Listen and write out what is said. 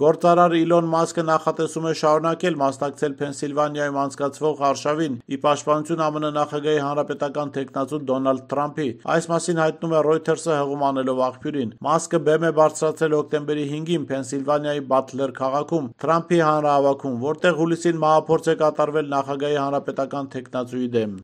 Գործարար Իլոն Մասկը նախատեսում է շարունակել մասնակցել Փենսիլվանիայում անցկացվող արշավին՝ ի պաշտպանություն ԱՄՆ նախագահի հանրապետական թեկնածու Դոնալդ Թրամփի։ Այս մասին հայտնում է Reuters-ը հղում անելով աղբյուրին։ Մասկը բեմ է բարձրացրել հոկտեմբերի 5-ին Փենսիլվանիայի Բատլեր քաղաքում Թրամփի հանրահավաքում, որտեղ հուլիսին մահափորձ է կատարվել նախագահի հանրապետական թեկնածուի դեմ։